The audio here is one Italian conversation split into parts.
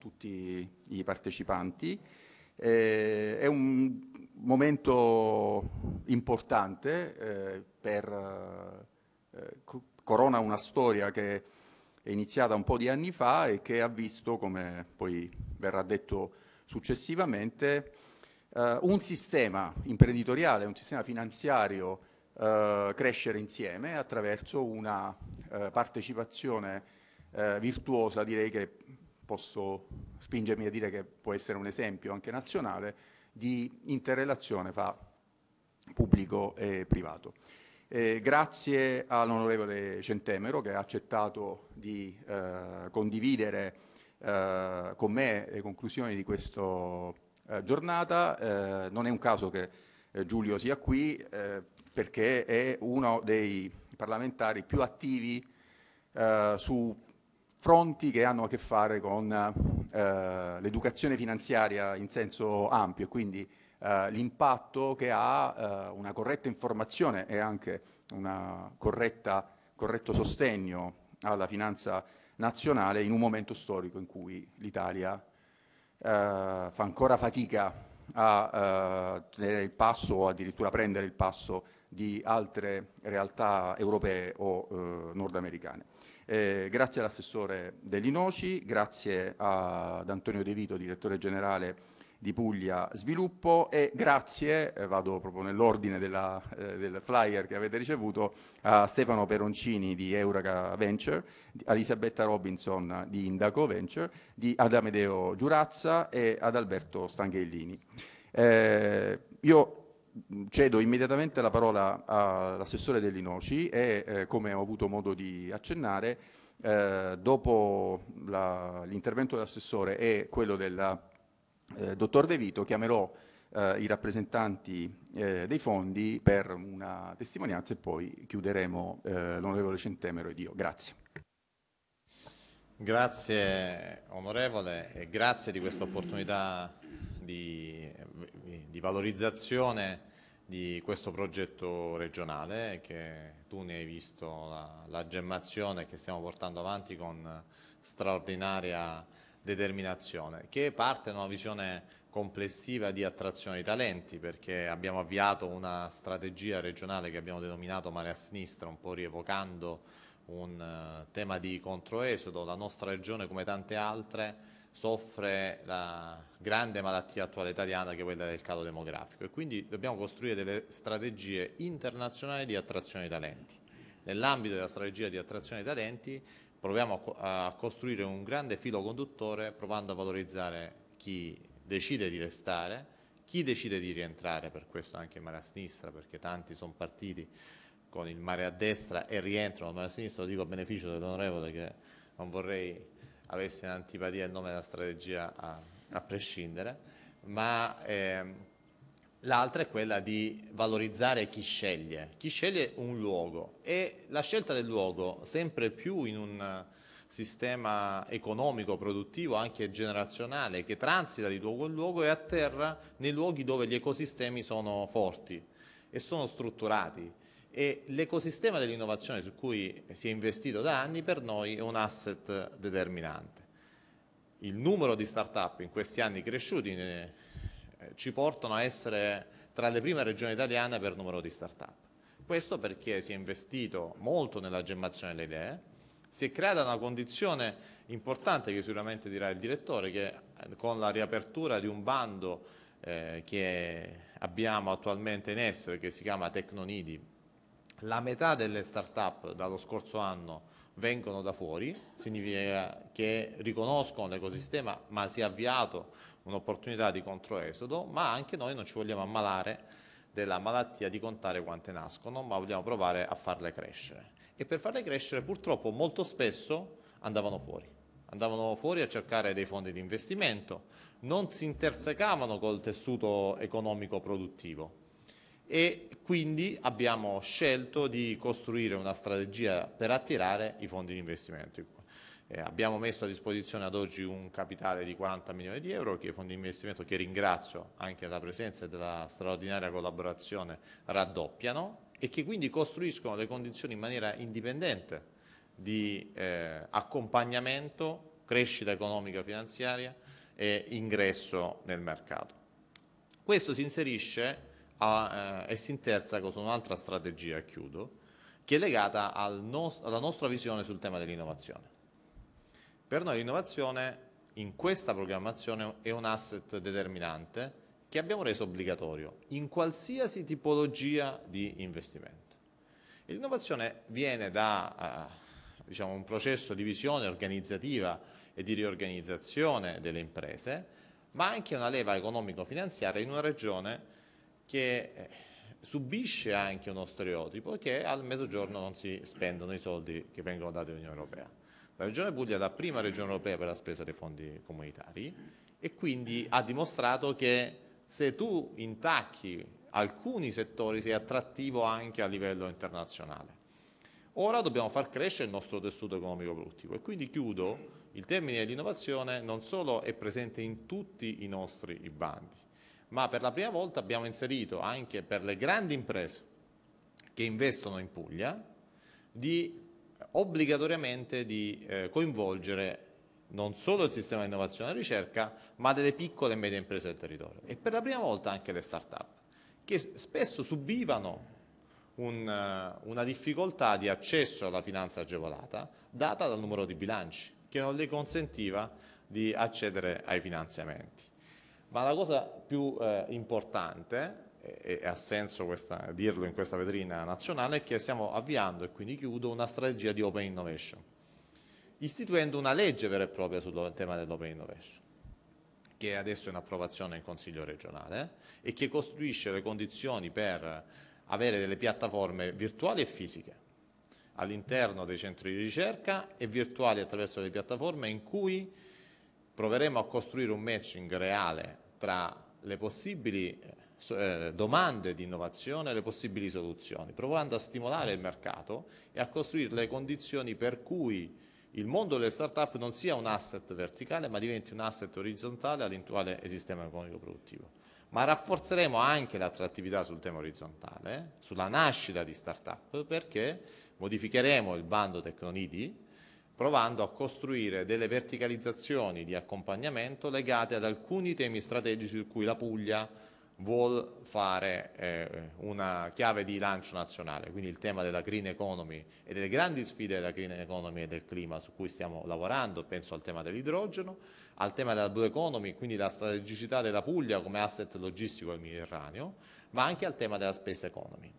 tutti i partecipanti. Eh, è un momento importante eh, per eh, corona una storia che è iniziata un po' di anni fa e che ha visto, come poi verrà detto successivamente, eh, un sistema imprenditoriale, un sistema finanziario eh, crescere insieme attraverso una eh, partecipazione virtuosa, direi che posso spingermi a dire che può essere un esempio anche nazionale di interrelazione fra pubblico e privato. Eh, grazie all'onorevole Centemero che ha accettato di eh, condividere eh, con me le conclusioni di questa eh, giornata. Eh, non è un caso che eh, Giulio sia qui perché è uno dei parlamentari più attivi su fronti che hanno a che fare con eh, l'educazione finanziaria in senso ampio e quindi eh, l'impatto che ha eh, una corretta informazione e anche un corretto sostegno alla finanza nazionale in un momento storico in cui l'Italia eh, fa ancora fatica a eh, tenere il passo o addirittura prendere il passo di altre realtà europee o eh, nordamericane. Eh, grazie all'assessore Dell'Inoci, grazie ad Antonio De Vito, direttore generale di Puglia Sviluppo e grazie, eh, vado proprio nell'ordine eh, del flyer che avete ricevuto, a Stefano Peroncini di Euraca Venture, a Elisabetta Robinson di Indaco Venture, di, ad Amedeo Giurazza e ad Alberto Stanghellini. Eh, io Cedo immediatamente la parola all'assessore Dell'Inoci e, eh, come ho avuto modo di accennare, eh, dopo l'intervento dell'assessore e quello del eh, dottor De Vito, chiamerò eh, i rappresentanti eh, dei fondi per una testimonianza e poi chiuderemo eh, l'onorevole Centemero ed io. Grazie. Grazie onorevole e grazie di questa opportunità di di valorizzazione di questo progetto regionale che tu ne hai visto la, la gemmazione che stiamo portando avanti con straordinaria determinazione, che parte da una visione complessiva di attrazione di talenti perché abbiamo avviato una strategia regionale che abbiamo denominato Mare a Sinistra, un po' rievocando un uh, tema di controesodo, la nostra regione come tante altre soffre la grande malattia attuale italiana che è quella del calo demografico e quindi dobbiamo costruire delle strategie internazionali di attrazione dei talenti. Nell'ambito della strategia di attrazione dei talenti proviamo a costruire un grande filo conduttore provando a valorizzare chi decide di restare, chi decide di rientrare, per questo anche il mare a sinistra, perché tanti sono partiti con il mare a destra e rientrano al mare a sinistra, lo dico a beneficio dell'onorevole che non vorrei avesse un'antipatia in nome della strategia a, a prescindere, ma ehm, l'altra è quella di valorizzare chi sceglie, chi sceglie un luogo e la scelta del luogo sempre più in un sistema economico, produttivo, anche generazionale che transita di luogo in luogo e atterra nei luoghi dove gli ecosistemi sono forti e sono strutturati e l'ecosistema dell'innovazione su cui si è investito da anni per noi è un asset determinante. Il numero di start-up in questi anni cresciuti eh, ci portano a essere tra le prime regioni italiane per numero di start-up. Questo perché si è investito molto nella gemmazione delle idee, si è creata una condizione importante che sicuramente dirà il direttore, che eh, con la riapertura di un bando eh, che abbiamo attualmente in essere, che si chiama Tecnonidi, la metà delle start-up dallo scorso anno vengono da fuori, significa che riconoscono l'ecosistema ma si è avviato un'opportunità di controesodo, ma anche noi non ci vogliamo ammalare della malattia di contare quante nascono, ma vogliamo provare a farle crescere. E per farle crescere purtroppo molto spesso andavano fuori, andavano fuori a cercare dei fondi di investimento, non si intersecavano col tessuto economico produttivo e quindi abbiamo scelto di costruire una strategia per attirare i fondi di investimento. Eh, abbiamo messo a disposizione ad oggi un capitale di 40 milioni di euro che i fondi di investimento, che ringrazio anche della presenza e della straordinaria collaborazione, raddoppiano e che quindi costruiscono le condizioni in maniera indipendente di eh, accompagnamento, crescita economica finanziaria e ingresso nel mercato. Questo si inserisce ha, eh, e si interseca con un'altra strategia, e chiudo, che è legata al nos- alla nostra visione sul tema dell'innovazione. Per noi l'innovazione in questa programmazione è un asset determinante che abbiamo reso obbligatorio in qualsiasi tipologia di investimento. L'innovazione viene da eh, diciamo, un processo di visione organizzativa e di riorganizzazione delle imprese, ma anche una leva economico-finanziaria in una regione che eh, subisce anche uno stereotipo che al mezzogiorno non si spendono i soldi che vengono dati all'Unione Europea. La Regione Puglia è la prima Regione Europea per la spesa dei fondi comunitari e quindi ha dimostrato che se tu intacchi alcuni settori sei attrattivo anche a livello internazionale. Ora dobbiamo far crescere il nostro tessuto economico produttivo e quindi chiudo, il termine dell'innovazione non solo è presente in tutti i nostri bandi, ma per la prima volta abbiamo inserito anche per le grandi imprese che investono in Puglia di eh, obbligatoriamente di eh, coinvolgere non solo il sistema di innovazione e ricerca, ma delle piccole e medie imprese del territorio e per la prima volta anche le start-up, che spesso subivano un, eh, una difficoltà di accesso alla finanza agevolata data dal numero di bilanci, che non le consentiva di accedere ai finanziamenti. Ma la cosa più eh, importante, e, e, ha senso questa, dirlo in questa vetrina nazionale, è che stiamo avviando, e quindi chiudo, una strategia di open innovation, istituendo una legge vera e propria sul tema dell'open innovation che adesso è in approvazione in Consiglio regionale e che costruisce le condizioni per avere delle piattaforme virtuali e fisiche all'interno dei centri di ricerca e virtuali attraverso le piattaforme in cui proveremo a costruire un matching reale tra le possibili eh, eh, domande di innovazione e le possibili soluzioni, provando a stimolare il mercato e a costruire le condizioni per cui il mondo delle start-up non sia un asset verticale ma diventi un asset orizzontale all'intuale sistema economico produttivo. Ma rafforzeremo anche l'attrattività sul tema orizzontale, sulla nascita di start-up, perché modificheremo il bando Tecnonidi provando a costruire delle verticalizzazioni di accompagnamento legate ad alcuni temi strategici su cui la Puglia vuole fare eh, una chiave di lancio nazionale, quindi il tema della green economy e delle grandi sfide della green economy e del clima su cui stiamo lavorando, penso al tema dell'idrogeno, al tema della blue economy, quindi la strategicità della Puglia come asset logistico del Mediterraneo, ma anche al tema della space economy.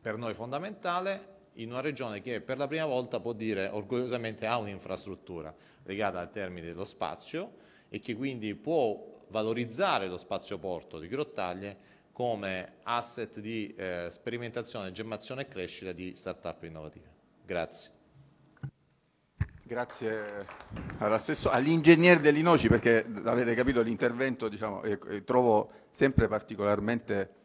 Per noi fondamentale in una regione che per la prima volta può dire orgogliosamente ha un'infrastruttura legata al termine dello spazio e che quindi può valorizzare lo spazio porto di Grottaglie come asset di eh, sperimentazione, gemmazione e crescita di start-up innovative. Grazie. Grazie all'ingegnere dell'Inoci perché avete capito l'intervento diciamo, eh, trovo sempre particolarmente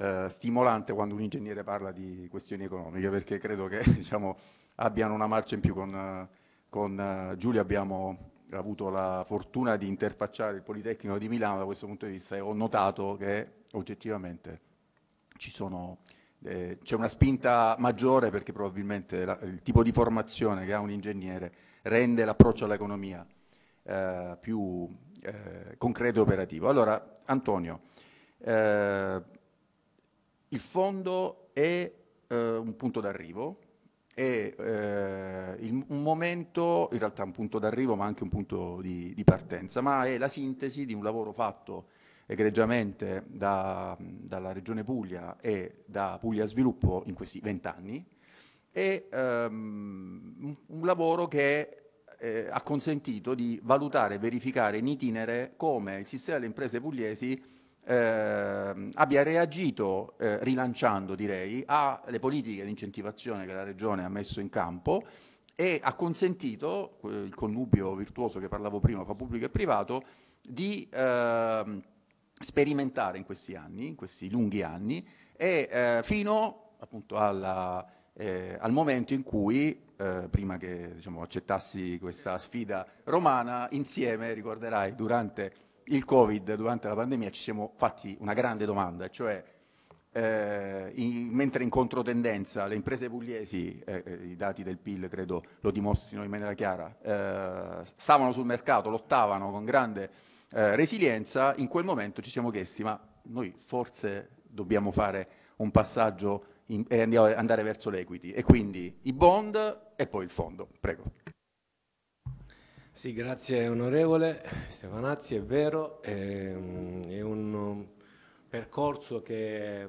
eh, stimolante quando un ingegnere parla di questioni economiche, perché credo che diciamo, abbiano una marcia in più. Con, con eh, Giulio abbiamo avuto la fortuna di interfacciare il Politecnico di Milano da questo punto di vista e ho notato che oggettivamente eh, c'è eh, una spinta maggiore perché probabilmente la, il tipo di formazione che ha un ingegnere rende l'approccio all'economia eh, più eh, concreto e operativo. Allora, Antonio, eh, il fondo è eh, un punto d'arrivo, è eh, il, un momento, in realtà un punto d'arrivo ma anche un punto di, di, partenza, ma è la sintesi di un lavoro fatto egregiamente da, dalla Regione Puglia e da Puglia Sviluppo in questi vent'anni, è ehm, un lavoro che eh, ha consentito di valutare verificare in itinere come il sistema delle imprese pugliesi eh, abbia reagito eh, rilanciando, direi, alle politiche di incentivazione che la Regione ha messo in campo e ha consentito, eh, il connubio virtuoso che parlavo prima fra pubblico e privato, di ehm, sperimentare in questi anni, in questi lunghi anni, e eh, fino appunto alla, eh, al momento in cui eh, prima che diciamo, accettassi questa sfida romana, insieme, ricorderai, durante il Covid durante la pandemia ci siamo fatti una grande domanda, cioè eh, in, mentre in controtendenza le imprese pugliesi, eh, eh i dati del PIL credo lo dimostrino in maniera chiara, eh, stavano sul mercato, lottavano con grande eh, resilienza, in quel momento ci siamo chiesti ma noi forse dobbiamo fare un passaggio e andare verso l'equity e quindi i bond e poi il fondo. Prego. Sì, grazie onorevole Stefanazzi, è vero, è, ehm, è un um, percorso che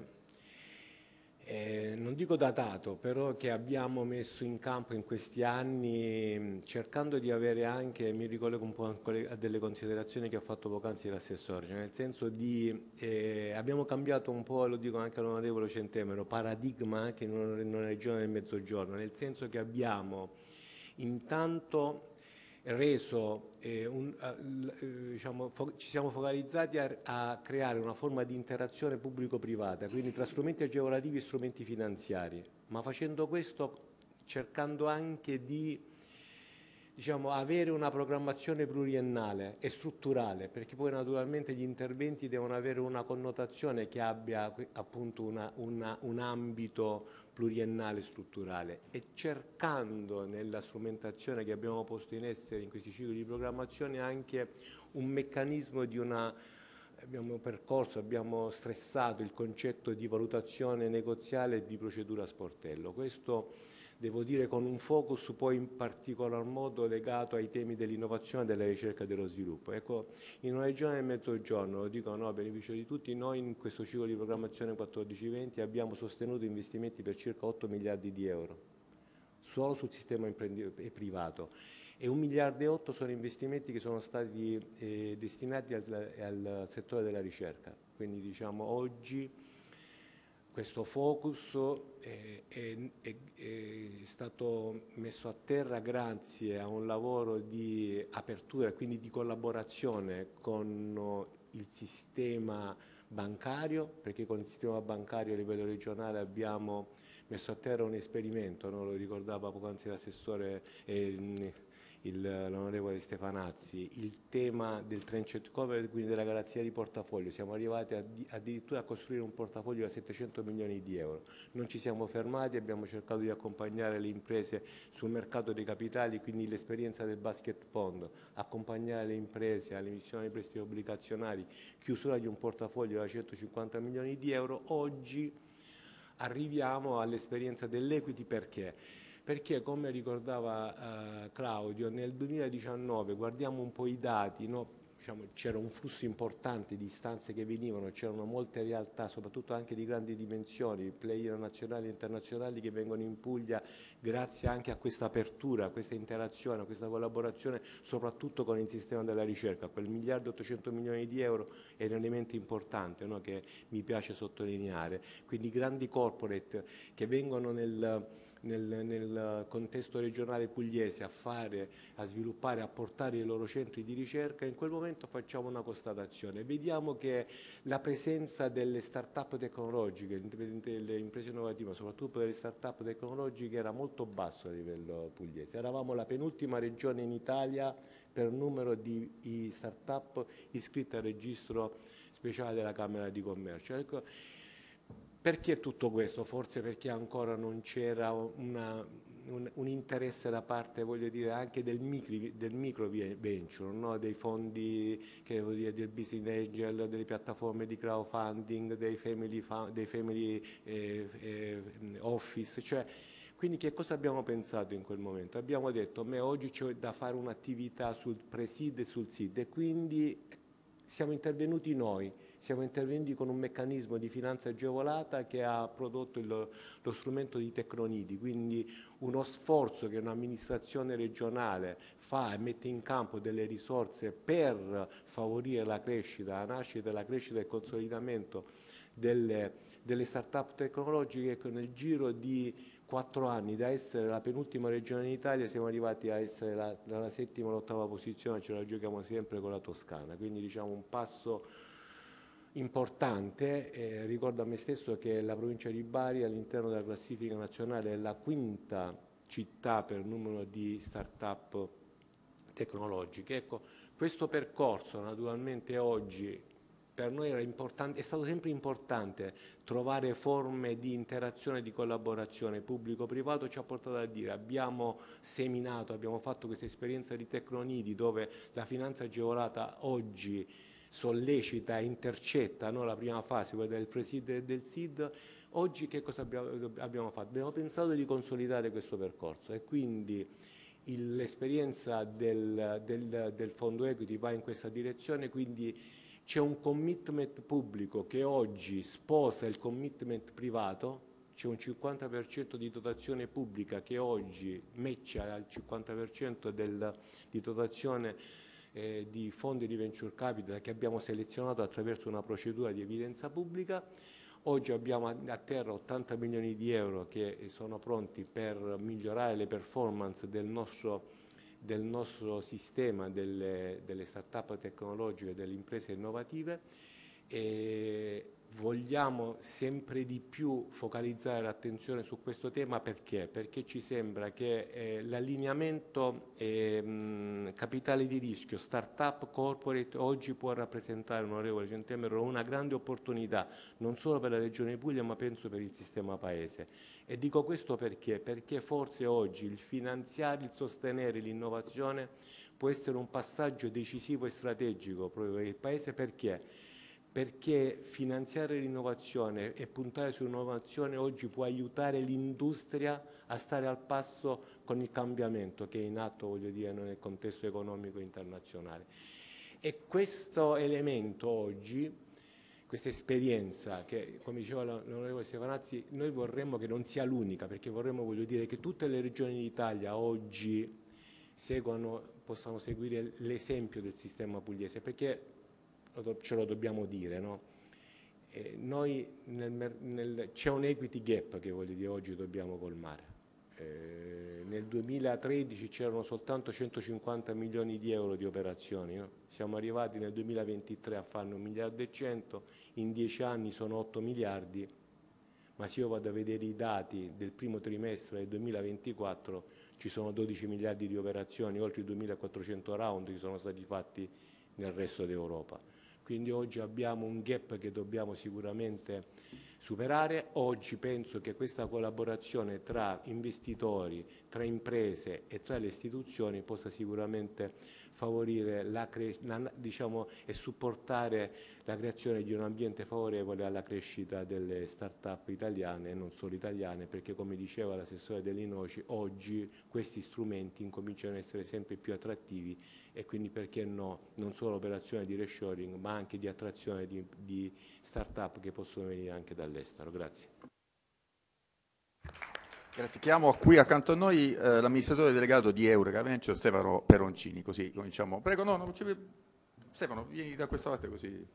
eh, non dico datato, però che abbiamo messo in campo in questi anni mm, cercando di avere anche, mi ricollego un po' a delle considerazioni che ha fatto poc'anzi l'assessore, cioè nel senso di eh, abbiamo cambiato un po', lo dico anche all'onorevole Centemero, paradigma anche in una, in una regione del Mezzogiorno, nel senso che abbiamo intanto reso, eh, un, eh, eh diciamo, ci siamo focalizzati a, a, creare una forma di interazione pubblico-privata, quindi tra strumenti agevolativi e strumenti finanziari, ma facendo questo cercando anche di diciamo, avere una programmazione pluriennale e strutturale, perché poi naturalmente gli interventi devono avere una connotazione che abbia appunto una, una, un ambito pluriennale strutturale e cercando nella strumentazione che abbiamo posto in essere in questi cicli di programmazione anche un meccanismo di una abbiamo percorso, abbiamo stressato il concetto di valutazione negoziale e di procedura sportello. Questo devo dire con un focus poi in particolar modo legato ai temi dell'innovazione, della ricerca e dello sviluppo. Ecco, in una regione del Mezzogiorno, lo dico no, a beneficio di tutti, noi in questo ciclo di programmazione 14-20 abbiamo sostenuto investimenti per circa 8 miliardi di euro, solo sul sistema e privato e 1 miliardo e 8 sono investimenti che sono stati eh, destinati al, al settore della ricerca. Quindi diciamo oggi questo focus eh, è, è, stato messo a terra grazie a un lavoro di apertura e quindi di collaborazione con eh, il sistema bancario, perché con il sistema bancario a livello regionale abbiamo messo a terra un esperimento, no? lo ricordava poco anzi l'assessore eh, l'onorevole Stefanazzi, il tema del trencet cover, quindi della garanzia di portafoglio, siamo arrivati addirittura a costruire un portafoglio da 700 milioni di euro, non ci siamo fermati, abbiamo cercato di accompagnare le imprese sul mercato dei capitali, quindi l'esperienza del basket fondo, accompagnare le imprese all'emissione dei prestiti obbligazionari, chiusura di un portafoglio da 150 milioni di euro, oggi arriviamo all'esperienza dell'equity perché? perché come ricordava eh, Claudio nel 2019 guardiamo un po' i dati, no? Diciamo, c'era un flusso importante di istanze che venivano, c'erano molte realtà, soprattutto anche di grandi dimensioni, player nazionali e internazionali che vengono in Puglia grazie anche a questa apertura, a questa interazione, a questa collaborazione, soprattutto con il sistema della ricerca. Quel miliardo e 800 milioni di euro è un elemento importante no, che mi piace sottolineare. Quindi grandi corporate che vengono nel nel, nel eh, contesto regionale pugliese a fare, a sviluppare, a portare i loro centri di ricerca, in quel momento facciamo una constatazione. Vediamo che la presenza delle start-up tecnologiche, delle imprese innovative, soprattutto delle start-up tecnologiche, era molto basso a livello pugliese. Eravamo la penultima regione in Italia per numero di start-up iscritte al registro speciale della Camera di Commercio. Ecco, perché tutto questo? Forse perché ancora non c'era un, un, interesse da parte, voglio dire, anche del micro, del micro venture, no? dei fondi che, dire, del business angel, delle piattaforme di crowdfunding, dei family, dei family eh, eh, office. Cioè, quindi che cosa abbiamo pensato in quel momento? Abbiamo detto, beh, oggi c'è da fare un'attività sul preside e sul SID e quindi siamo intervenuti noi siamo intervenuti con un meccanismo di finanza agevolata che ha prodotto il, lo strumento di Tecronidi, quindi uno sforzo che un'amministrazione regionale fa e mette in campo delle risorse per favorire la crescita, la nascita, la crescita e il consolidamento delle, delle start-up tecnologiche che nel giro di quattro anni da essere la penultima regione in Italia siamo arrivati a essere la, dalla settima all'ottava posizione, ce la giochiamo sempre con la Toscana, quindi diciamo un passo importante, eh, ricordo a me stesso che la provincia di Bari all'interno della classifica nazionale è la quinta città per numero di start-up tecnologiche. Ecco, questo percorso naturalmente oggi per noi è stato sempre importante trovare forme di interazione, e di collaborazione pubblico-privato ci ha portato a dire abbiamo seminato, abbiamo fatto questa esperienza di Tecnonidi dove la finanza agevolata oggi sollecita, intercetta no? la prima fase, quella del preside del SID, oggi che cosa abbiamo, fatto? Abbiamo pensato di consolidare questo percorso e quindi l'esperienza del, del, del fondo equity va in questa direzione, quindi c'è un commitment pubblico che oggi sposa il commitment privato, c'è un 50% di dotazione pubblica che oggi meccia al 50% del, di dotazione eh, di fondi di venture capital che abbiamo selezionato attraverso una procedura di evidenza pubblica. Oggi abbiamo a terra 80 milioni di euro che eh, sono pronti per migliorare le performance del nostro, del nostro sistema delle, delle start-up tecnologiche, delle imprese innovative e, vogliamo sempre di più focalizzare l'attenzione su questo tema perché? Perché ci sembra che eh, l'allineamento eh, capitale di rischio, start-up corporate oggi può rappresentare, onorevole Centemero, una grande opportunità non solo per la Regione Puglia ma penso per il sistema Paese. E dico questo perché? Perché forse oggi il finanziare, il sostenere l'innovazione può essere un passaggio decisivo e strategico proprio per il Paese perché? perché finanziare l'innovazione e puntare sull'innovazione oggi può aiutare l'industria a stare al passo con il cambiamento che è in atto voglio dire, nel contesto economico internazionale. E questo elemento oggi, questa esperienza che come diceva l'onorevole Stefanazzi, noi vorremmo che non sia l'unica perché vorremmo voglio dire, che tutte le regioni d'Italia oggi seguano, possano seguire l'esempio del sistema pugliese perché ce lo dobbiamo dire. No? Eh, c'è un equity gap che voglio dire, oggi dobbiamo colmare. Eh, nel 2013 c'erano soltanto 150 milioni di euro di operazioni, no? siamo arrivati nel 2023 a farne 1 miliardo e 100, in 10 anni sono 8 miliardi, ma se io vado a vedere i dati del primo trimestre del 2024 ci sono 12 miliardi di operazioni, oltre i 2400 round che sono stati fatti nel resto d'Europa quindi oggi abbiamo un gap che dobbiamo sicuramente superare. Oggi penso che questa collaborazione tra investitori, tra imprese e tra le istituzioni possa sicuramente favorire la cre- diciamo, e supportare la creazione di un ambiente favorevole alla crescita delle start-up italiane e non solo italiane, perché come diceva l'assessore Dell'Inoci, oggi questi strumenti incominciano ad essere sempre più attrattivi e quindi perché no, non solo operazioni di reshoring, ma anche di attrazione di, di start-up che possono venire anche dall'estero. Grazie. Grazie. Chiamo qui accanto a noi eh, l'amministratore delegato di Eureka Venture, Stefano Peroncini, così cominciamo. Prego, no, no Stefano, vieni da questa parte così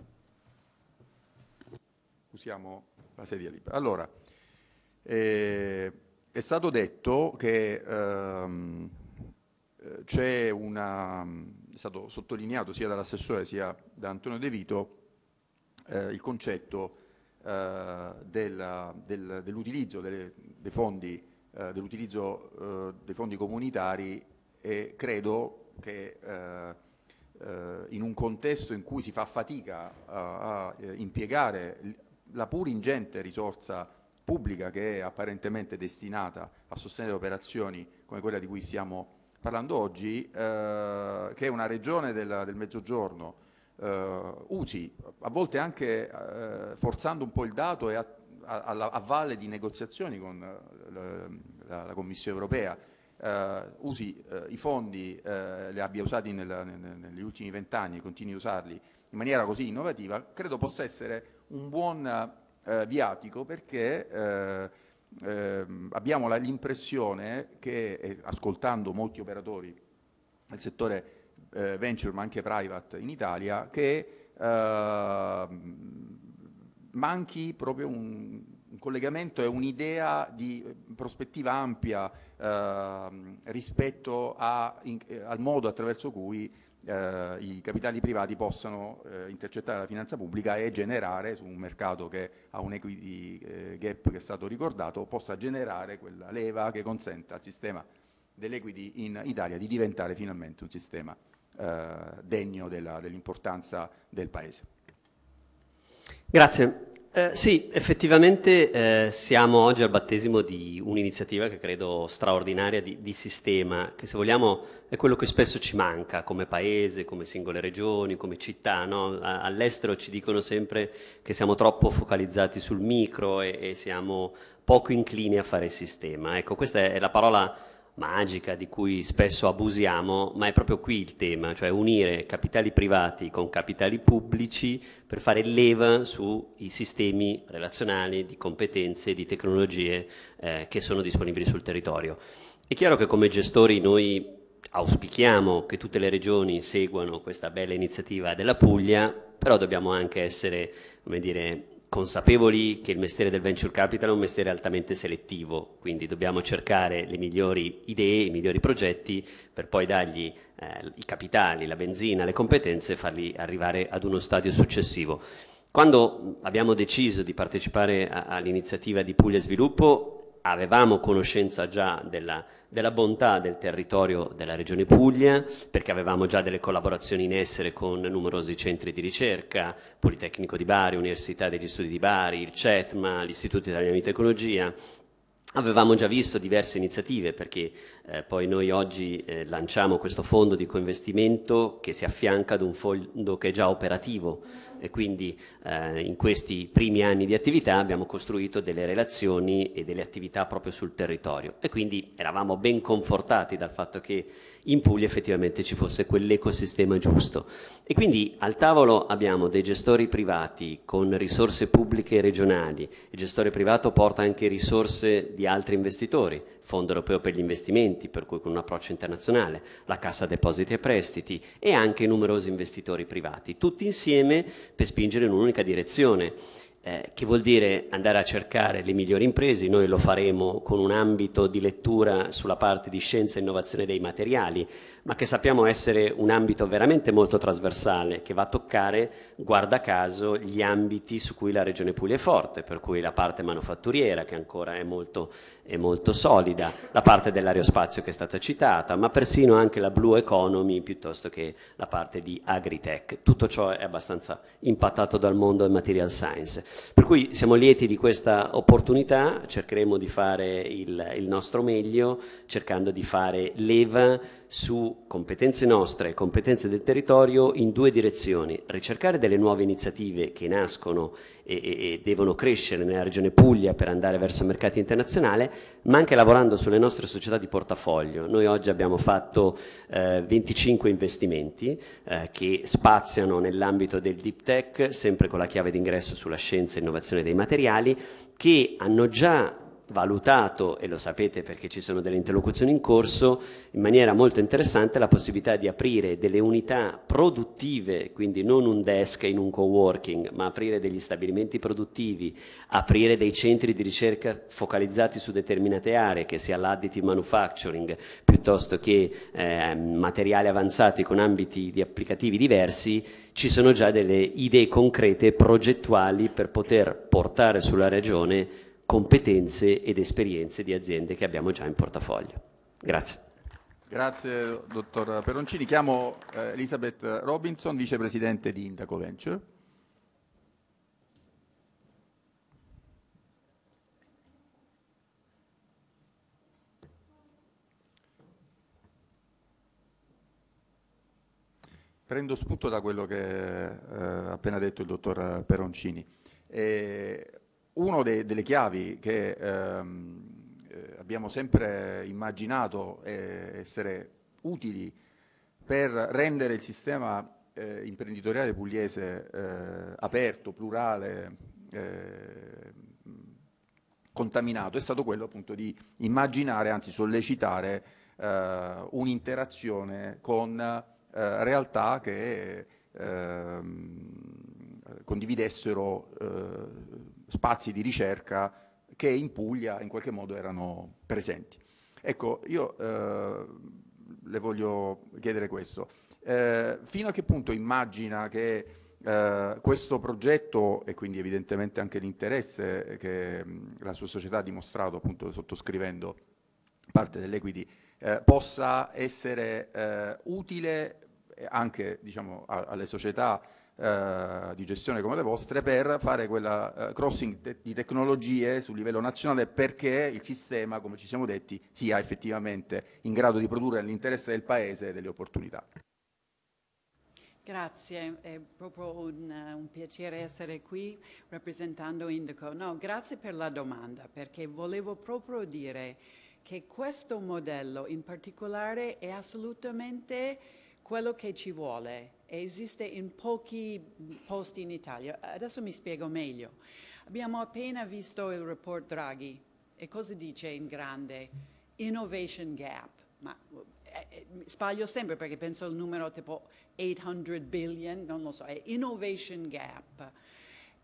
usiamo la sedia libera. Allora, eh, è stato detto che ehm, eh, c'è una, è stato sottolineato sia dall'assessore sia da Antonio De Vito eh, il concetto eh, dell'utilizzo dell delle dei fondi, eh, dell'utilizzo eh, dei fondi comunitari e credo che eh, eh, in un contesto in cui si fa fatica a, a eh, impiegare la pur ingente risorsa pubblica che è apparentemente destinata a sostenere operazioni come quella di cui stiamo parlando oggi, eh, che una regione del, del Mezzogiorno eh, usi, a volte anche eh, forzando un po' il dato e a, a, a, a, valle di negoziazioni con eh, la, la, la Commissione europea eh, usi eh, i fondi, eh, li abbia usati nel, nel, negli ultimi vent'anni e continui a usarli in maniera così innovativa, credo possa essere un buon eh, viatico perché eh, ehm, abbiamo l'impressione che, ascoltando molti operatori del settore venture ma anche private in Italia, che Uh, manchi proprio un, un collegamento e un'idea di eh, prospettiva ampia eh, rispetto a, in, eh, al modo attraverso cui eh, i capitali privati possano eh, intercettare la finanza pubblica e generare su un mercato che ha un equity eh, gap che è stato ricordato, possa generare quella leva che consenta al sistema dell'equity in Italia di diventare finalmente un sistema degno dell'importanza dell del Paese. Grazie. Eh, sì, effettivamente eh, siamo oggi al battesimo di un'iniziativa che credo straordinaria di, di, sistema, che se vogliamo è quello che spesso ci manca come paese, come singole regioni, come città. No? All'estero ci dicono sempre che siamo troppo focalizzati sul micro e, e siamo poco inclini a fare sistema. Ecco, questa è la parola magica di cui spesso abusiamo, ma è proprio qui il tema, cioè unire capitali privati con capitali pubblici per fare leva sui sistemi relazionali di competenze, di tecnologie eh, che sono disponibili sul territorio. È chiaro che come gestori noi auspichiamo che tutte le regioni seguano questa bella iniziativa della Puglia, però dobbiamo anche essere, come dire, consapevoli che il mestiere del venture capital è un mestiere altamente selettivo, quindi dobbiamo cercare le migliori idee, i migliori progetti per poi dargli eh, i capitali, la benzina, le competenze e farli arrivare ad uno stadio successivo. Quando abbiamo deciso di partecipare all'iniziativa di Puglia Sviluppo avevamo conoscenza già della, della bontà del territorio della Regione Puglia, perché avevamo già delle collaborazioni in essere con numerosi centri di ricerca, Politecnico di Bari, Università degli Studi di Bari, il CETMA, l'Istituto Italiano di Tecnologia, Avevamo già visto diverse iniziative perché eh, poi noi oggi eh, lanciamo questo fondo di coinvestimento che si affianca ad un fondo che è già operativo e quindi eh, in questi primi anni di attività abbiamo costruito delle relazioni e delle attività proprio sul territorio e quindi eravamo ben confortati dal fatto che in Puglia effettivamente ci fosse quell'ecosistema giusto. E quindi al tavolo abbiamo dei gestori privati con risorse pubbliche regionali, il gestore privato porta anche risorse di altri investitori, Fondo Europeo per gli investimenti, per cui con un approccio internazionale, la Cassa Depositi e Prestiti e anche numerosi investitori privati, tutti insieme per spingere in un'unica direzione. Eh, che vuol dire andare a cercare le migliori imprese, noi lo faremo con un ambito di lettura sulla parte di scienza e innovazione dei materiali, ma che sappiamo essere un ambito veramente molto trasversale, che va a toccare guarda caso, gli ambiti su cui la Regione Puglia è forte, per cui la parte manufatturiera che ancora è molto, è molto solida, la parte dell'aerospazio che è stata citata, ma persino anche la blue economy piuttosto che la parte di agritech. Tutto ciò è abbastanza impattato dal mondo del material science. Per cui siamo lieti di questa opportunità, cercheremo di fare il, il nostro meglio, cercando di fare leva su competenze nostre e competenze del territorio in due direzioni, ricercare tutte nuove iniziative che nascono e, e, e, devono crescere nella regione Puglia per andare verso il mercato internazionale, ma anche lavorando sulle nostre società di portafoglio. Noi oggi abbiamo fatto eh, 25 investimenti eh, che spaziano nell'ambito del deep tech, sempre con la chiave d'ingresso sulla scienza e innovazione dei materiali, che hanno già valutato, e lo sapete perché ci sono delle interlocuzioni in corso, in maniera molto interessante la possibilità di aprire delle unità produttive, quindi non un desk in un co-working, ma aprire degli stabilimenti produttivi, aprire dei centri di ricerca focalizzati su determinate aree, che sia l'additive manufacturing, piuttosto che eh, materiali avanzati con ambiti di applicativi diversi, ci sono già delle idee concrete, progettuali per poter portare sulla regione competenze ed esperienze di aziende che abbiamo già in portafoglio. Grazie. Grazie dottor Peroncini. Chiamo eh, Elizabeth Robinson, vicepresidente di Indaco Venture. Prendo spunto da quello che eh, ha eh, appena detto il dottor Peroncini. Eh, una delle chiavi che ehm, eh, abbiamo sempre immaginato eh, essere utili per rendere il sistema eh, imprenditoriale pugliese eh, aperto, plurale, eh, contaminato, è stato quello appunto di immaginare, anzi sollecitare eh, un'interazione con realtà che ehm, condividessero spazi di ricerca che in Puglia in qualche modo erano presenti. Ecco, io eh, le voglio chiedere questo. Eh, fino a che punto immagina che eh, questo progetto e quindi evidentemente anche l'interesse che mh, la sua società ha dimostrato appunto sottoscrivendo parte dell'Equity eh, possa essere eh, utile anche diciamo, a, alle società eh, di gestione come le vostre per fare quella eh, crossing te di tecnologie sul livello nazionale perché il sistema, come ci siamo detti, sia effettivamente in grado di produrre nell'interesse del Paese delle opportunità. Grazie, è proprio un, un, piacere essere qui rappresentando Indico. No, grazie per la domanda perché volevo proprio dire che questo modello in particolare è assolutamente quello che ci vuole esiste in pochi posti in Italia. Adesso mi spiego meglio. Abbiamo appena visto il report Draghi e cosa dice in grande? Innovation gap. Ma eh, eh sbaglio sempre perché penso al numero tipo 800 billion, non lo so, è innovation gap.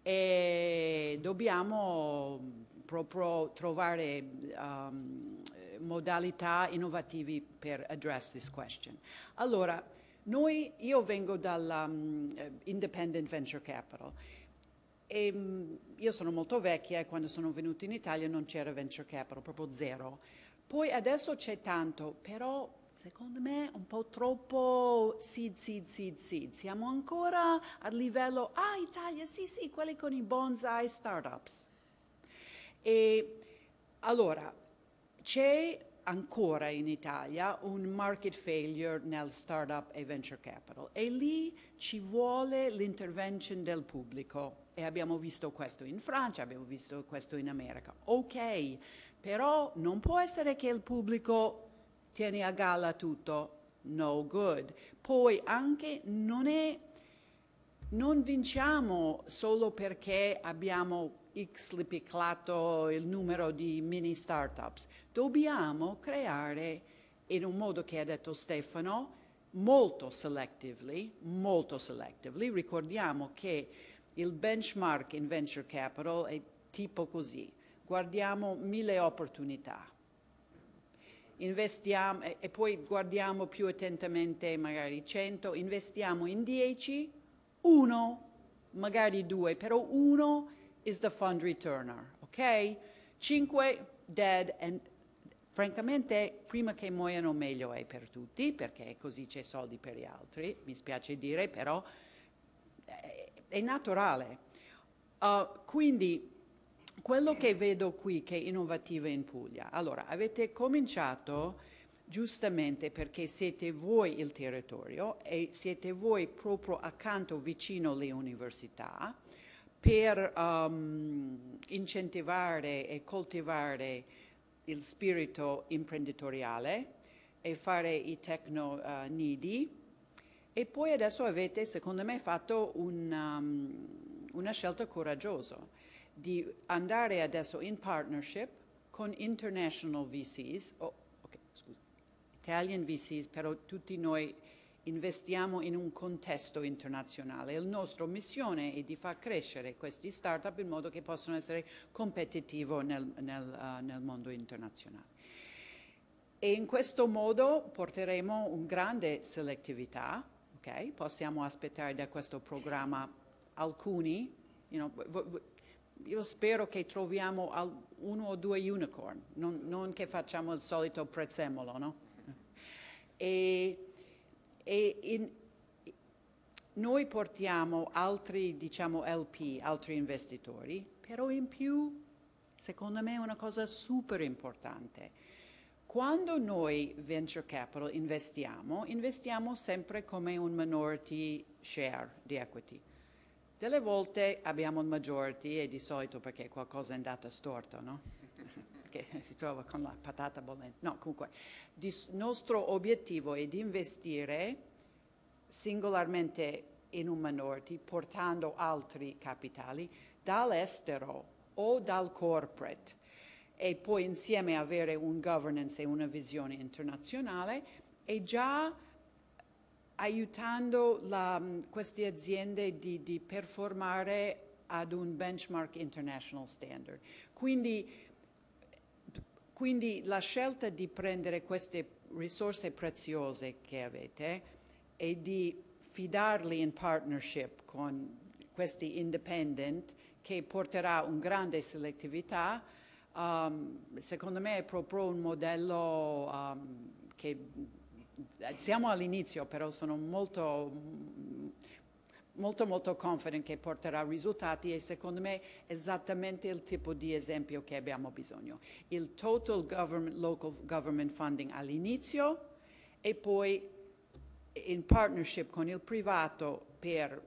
E dobbiamo proprio trovare um, modalità innovative per address this question. Allora, noi, io vengo dall'Independent mm, eh, um, Venture Capital e um, io sono molto vecchia e quando sono venuta in Italia non c'era venture capital, proprio zero. Poi adesso c'è tanto, però secondo me un po' troppo sì, sì, sì, sì. Siamo ancora a livello, ah Italia, sì, sì, quelli con i bonsai startups. E allora, c'è ancora in Italia un market failure nel startup e venture capital e lì ci vuole l'intervention del pubblico e abbiamo visto questo in Francia, abbiamo visto questo in America. Ok, però non può essere che il pubblico tiene a galla tutto, no good. Poi anche non è non vinciamo solo perché abbiamo X lipiclato il numero di mini startups. Dobbiamo creare in un modo che ha detto Stefano, molto selectively, molto selectively. Ricordiamo che il benchmark in venture capital è tipo così. Guardiamo mille opportunità. Investiamo e, e poi guardiamo più attentamente magari 100, investiamo in 10, uno, magari due, però uno is the fund returner, ok? Cinque dead and Francamente, prima che muoiano meglio è per tutti, perché così c'è soldi per gli altri, mi spiace dire, però eh, è naturale. Uh, quindi, quello che vedo qui che è innovativo in Puglia, allora, avete cominciato giustamente perché siete voi il territorio e siete voi proprio accanto, vicino alle università, per um, incentivare e coltivare il spirito imprenditoriale e fare i tecno uh, nidi. E poi adesso avete, secondo me, fatto un, um, una scelta coraggiosa di andare adesso in partnership con international VCs, oh, okay, scusa, Italian VCs, però tutti noi investiamo in un contesto internazionale. La nostra missione è di far crescere questi start-up in modo che possano essere competitivi nel, nel, uh, nel mondo internazionale. E in questo modo porteremo una grande selettività, okay? possiamo aspettare da questo programma alcuni, you know, io spero che troviamo uno o due unicorn, non, non che facciamo il solito prezzemolo, no? E e in, noi portiamo altri, diciamo, LP, altri investitori, però in più, secondo me, è una cosa super importante. Quando noi venture capital investiamo, investiamo sempre come un minority share di equity. Delle volte abbiamo un majority e di solito perché qualcosa è andato storto, no? che si trova con la patata bollente. No, comunque, il nostro obiettivo è di investire singolarmente in un minority, portando altri capitali dall'estero o dal corporate e poi insieme avere un governance e una visione internazionale e già aiutando la, mm, queste aziende di, di performare ad un benchmark international standard. Quindi quindi la scelta di prendere queste risorse preziose che avete e di fidarli in partnership con questi independent che porterà una grande selettività, um, secondo me è proprio un modello um, che siamo all'inizio, però sono molto molto molto confident che porterà risultati e secondo me esattamente il tipo di esempio che abbiamo bisogno. Il total government, local government funding all'inizio e poi in partnership con il privato per,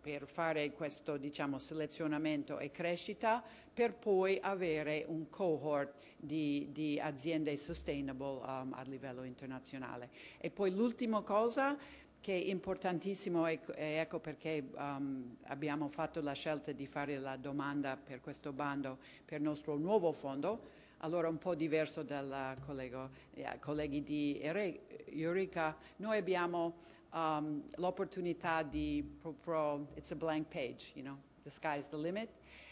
per fare questo diciamo, selezionamento e crescita per poi avere un cohort di, di aziende sustainable um, a livello internazionale. E poi l'ultima cosa che è importantissimo e, ecco, e ecco perché um, abbiamo fatto la scelta di fare la domanda per questo bando per il nostro nuovo fondo, allora un po' diverso dai eh, colleghi di Eureka, noi abbiamo um, l'opportunità di proprio, it's a blank page, you know, the sky is the limit,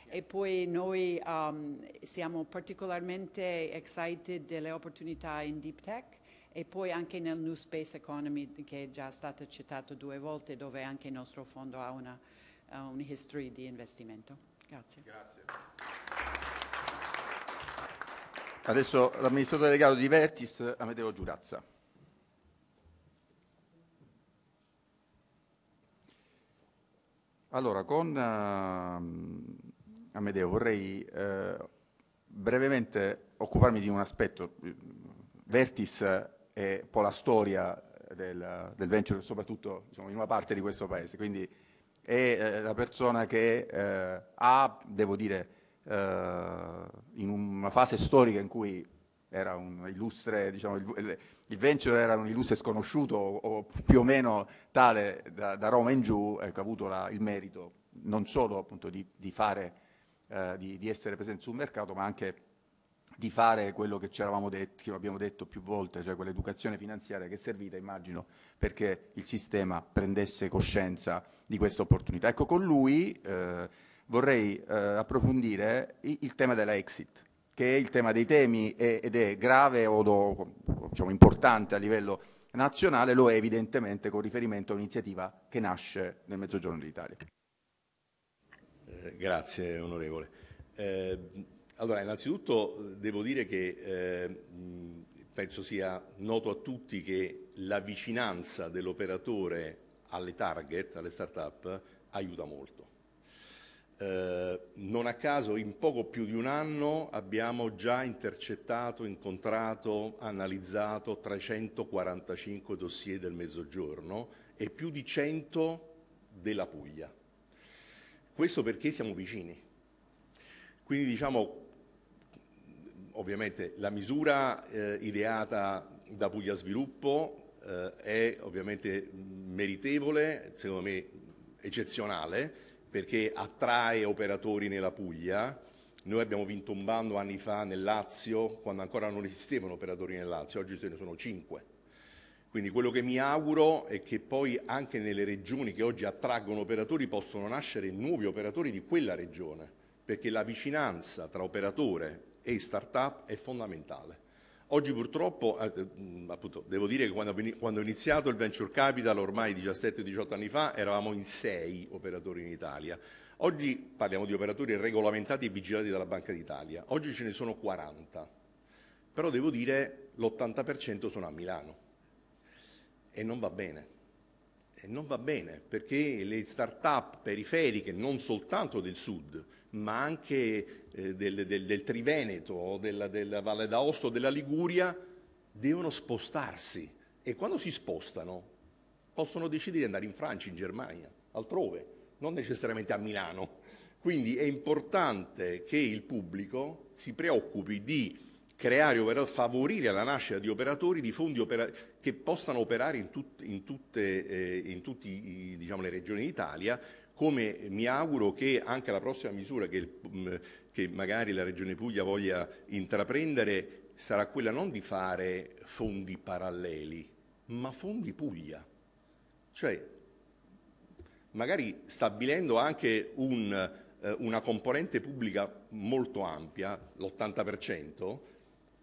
e poi noi um, siamo particolarmente excited delle opportunità in deep tech, e poi anche nel New Space Economy che è già stato citato due volte dove anche il nostro fondo ha una, ha un history di investimento. Grazie. Grazie. Adesso l'amministratore delegato di Vertis, Amedeo Giurazza. Allora, con uh, Amedeo vorrei uh, brevemente occuparmi di un aspetto. Vertis è un po' la storia del, del venture, soprattutto diciamo, in una parte di questo paese. Quindi è eh, la persona che eh, ha, devo dire, eh, in una fase storica in cui era un illustre, diciamo, il, il, venture era un illustre sconosciuto o, più o meno tale da, da Roma in giù, ecco, ha avuto la, il merito non solo appunto di, di fare, eh, di, di, essere presente sul mercato, ma anche di fare quello che ci eravamo detti, che abbiamo detto più volte, cioè quell'educazione finanziaria che è servita, immagino, perché il sistema prendesse coscienza di questa opportunità. Ecco, con lui eh, vorrei eh, approfondire il, il, tema della exit, che è il tema dei temi e, ed è grave o diciamo, importante a livello nazionale, lo è evidentemente con riferimento a un'iniziativa che nasce nel Mezzogiorno d'Italia. Eh, grazie, onorevole. Eh, allora, innanzitutto eh, devo dire che eh, penso sia noto a tutti che la vicinanza dell'operatore alle target, alle start-up, aiuta molto. Eh, non a caso in poco più di un anno abbiamo già intercettato, incontrato, analizzato 345 dossier del mezzogiorno e più di 100 della Puglia. Questo perché siamo vicini. Quindi diciamo ovviamente la misura eh, ideata da Puglia Sviluppo eh, è ovviamente meritevole, secondo me eccezionale, perché attrae operatori nella Puglia. Noi abbiamo vinto un bando anni fa nel Lazio, quando ancora non esistevano operatori nel Lazio, oggi ce ne sono cinque. Quindi quello che mi auguro è che poi anche nelle regioni che oggi attraggono operatori possono nascere nuovi operatori di quella regione, perché la vicinanza tra operatore e start-up è fondamentale. Oggi purtroppo, eh, appunto, devo dire che quando, quando, ho iniziato il venture capital, ormai 17-18 anni fa, eravamo in 6 operatori in Italia. Oggi parliamo di operatori regolamentati e vigilati dalla Banca d'Italia. Oggi ce ne sono 40, però devo dire l'80% sono a Milano e non va bene. E non va bene perché le start-up periferiche, non soltanto del sud, ma anche eh, del, del, del, Triveneto della, della Valle d'Aosto, della Liguria, devono spostarsi e quando si spostano possono decidere di andare in Francia, in Germania, altrove, non necessariamente a Milano. Quindi è importante che il pubblico si preoccupi di creare, favorire la nascita di operatori, di fondi opera che possano operare in, tut, in, tutte, eh, in tutte diciamo, le regioni d'Italia come mi auguro che anche la prossima misura che, mm, che magari la Regione Puglia voglia intraprendere sarà quella non di fare fondi paralleli, ma fondi Puglia. Cioè, magari stabilendo anche un, eh, una componente pubblica molto ampia, l'80%,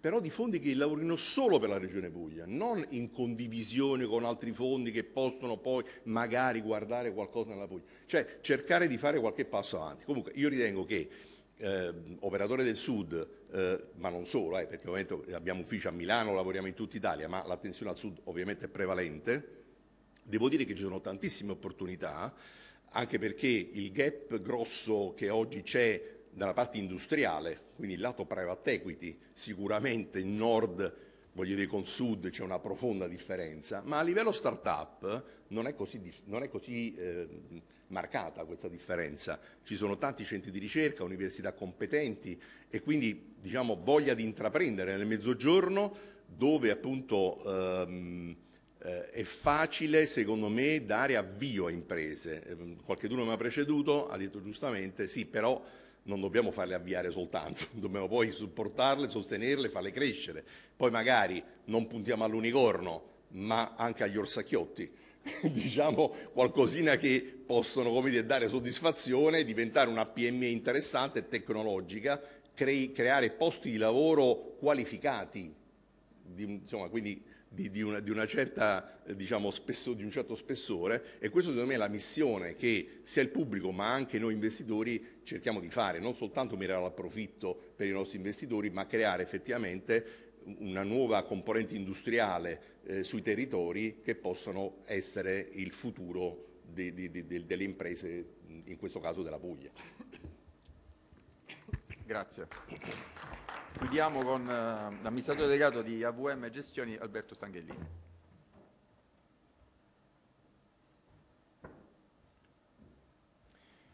però di fondi che lavorino solo per la Regione Puglia, non in condivisione con altri fondi che possono poi magari guardare qualcosa nella Puglia, cioè cercare di fare qualche passo avanti. Comunque io ritengo che eh, operatore del sud, eh, ma non solo, eh, perché ovviamente abbiamo ufficio a Milano, lavoriamo in tutta Italia, ma l'attenzione al sud ovviamente è prevalente, devo dire che ci sono tantissime opportunità, anche perché il gap grosso che oggi c'è dalla parte industriale, quindi il lato private equity, sicuramente in nord, voglio dire con sud c'è una profonda differenza, ma a livello start-up non è così, non è così eh, marcata questa differenza. Ci sono tanti centri di ricerca, università competenti e quindi diciamo, voglia di intraprendere nel mezzogiorno dove appunto... Ehm, eh, è facile, secondo me, dare avvio a imprese. Eh, qualche uno mi ha preceduto, ha detto giustamente, sì, però non dobbiamo farle avviare soltanto, dobbiamo poi supportarle, sostenerle, farle crescere. Poi magari non puntiamo all'unicorno, ma anche agli orsacchiotti. diciamo qualcosina che possono dire, dare soddisfazione, diventare una PMI interessante e tecnologica, cre creare posti di lavoro qualificati, di, insomma, quindi di, di, una, di, una, certa, eh, diciamo, spesso, di un certo spessore e questa secondo me è la missione che sia il pubblico ma anche noi investitori cerchiamo di fare, non soltanto mirare al profitto per i nostri investitori ma creare effettivamente una nuova componente industriale eh, sui territori che possano essere il futuro di, di, di, delle imprese, in questo caso della Puglia. Grazie. Chiudiamo con eh, l'amministratore delegato di AVM Gestioni Alberto Stanghellini.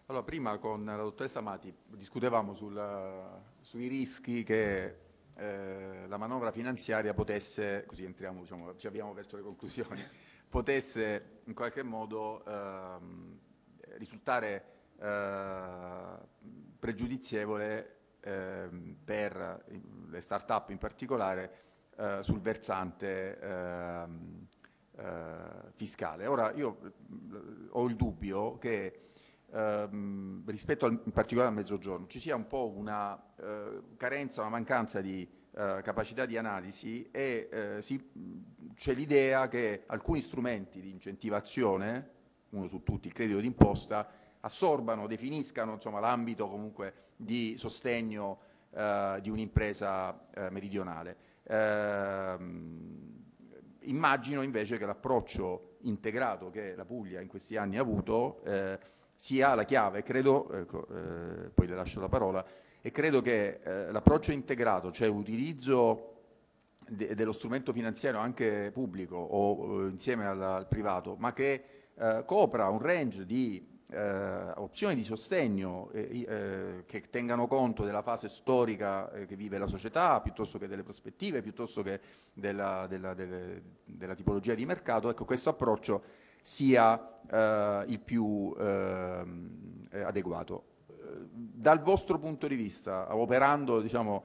Allora, prima con la dottoressa Mati discutevamo sul, sui rischi che eh, la manovra finanziaria potesse, così entriamo, diciamo, ci avviamo verso le conclusioni, potesse in qualche modo ehm, eh, risultare pregiudizievole Ehm, per le start-up in particolare eh, sul versante ehm, eh, fiscale. Ora io eh, ho il dubbio che ehm, rispetto al, in particolare al mezzogiorno ci sia un po' una eh, carenza, una mancanza di eh, capacità di analisi e eh, c'è l'idea che alcuni strumenti di incentivazione, uno su tutti il credito d'imposta, assorbano, definiscano l'ambito comunque di sostegno eh, di un'impresa eh, meridionale. Ehm, immagino invece che l'approccio integrato che la Puglia in questi anni ha avuto eh, sia la chiave, credo, ecco, eh, poi le lascio la parola, e credo che eh, l'approccio integrato, cioè l'utilizzo de dello strumento finanziario anche pubblico o insieme al, al privato, ma che copra un range di eh, opzioni di sostegno eh, eh, che tengano conto della fase storica eh, che vive la società, piuttosto che delle prospettive, piuttosto che della, della, delle, della tipologia di mercato, ecco questo approccio sia eh, il più ehm, eh, adeguato. Dal vostro punto di vista, operando diciamo,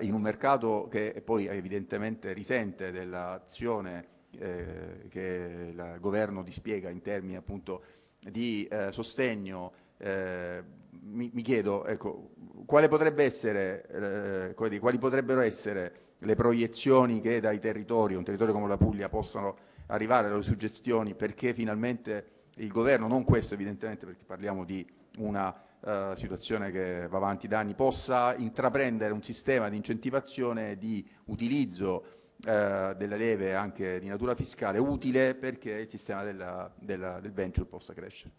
in un mercato che poi evidentemente risente dell'azione che il governo dispiega in termini appunto di eh, sostegno, eh, mi, mi, chiedo ecco, potrebbe essere, eh, quali potrebbero essere le proiezioni che dai territori, un territorio come la Puglia, possano arrivare, alle suggestioni, perché finalmente il governo, non questo evidentemente perché parliamo di una eh, situazione che va avanti da anni, possa intraprendere un sistema di incentivazione e di utilizzo eh, delle leve anche di natura fiscale utile perché il sistema della, della, del venture possa crescere.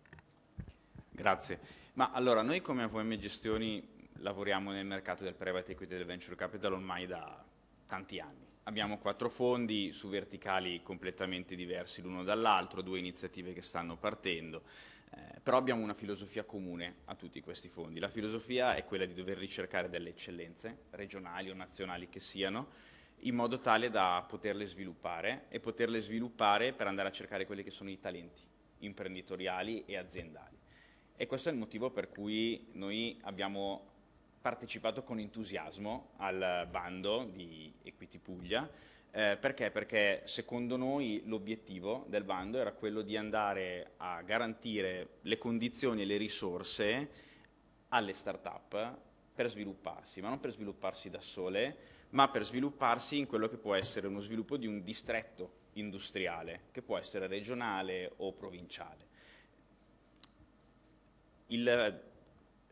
Grazie. Ma allora noi come AVM Gestioni lavoriamo nel mercato del private equity e del venture capital ormai da tanti anni. Abbiamo quattro fondi su verticali completamente diversi l'uno dall'altro, due iniziative che stanno partendo, eh, però abbiamo una filosofia comune a tutti questi fondi. La filosofia è quella di dover ricercare delle eccellenze, regionali o nazionali che siano, in modo tale da poterle sviluppare e poterle sviluppare per andare a cercare quelli che sono i talenti imprenditoriali e aziendali. E questo è il motivo per cui noi abbiamo partecipato con entusiasmo al bando di Equity Puglia, eh, perché? Perché secondo noi l'obiettivo del bando era quello di andare a garantire le condizioni e le risorse alle start-up per svilupparsi, ma non per svilupparsi da sole, ma per svilupparsi in quello che può essere uno sviluppo di un distretto industriale, che può essere regionale o provinciale. Il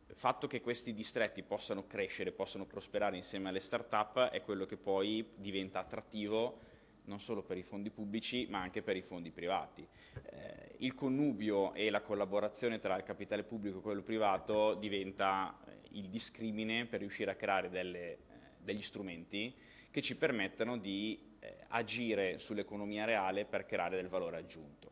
fatto che questi distretti possano crescere, possano prosperare insieme alle start-up è quello che poi diventa attrattivo non solo per i fondi pubblici ma anche per i fondi privati. Eh, il connubio e la collaborazione tra il capitale pubblico e quello privato diventa eh, il discrimine per riuscire a creare delle degli strumenti che ci permettano di eh, agire sull'economia reale per creare del valore aggiunto.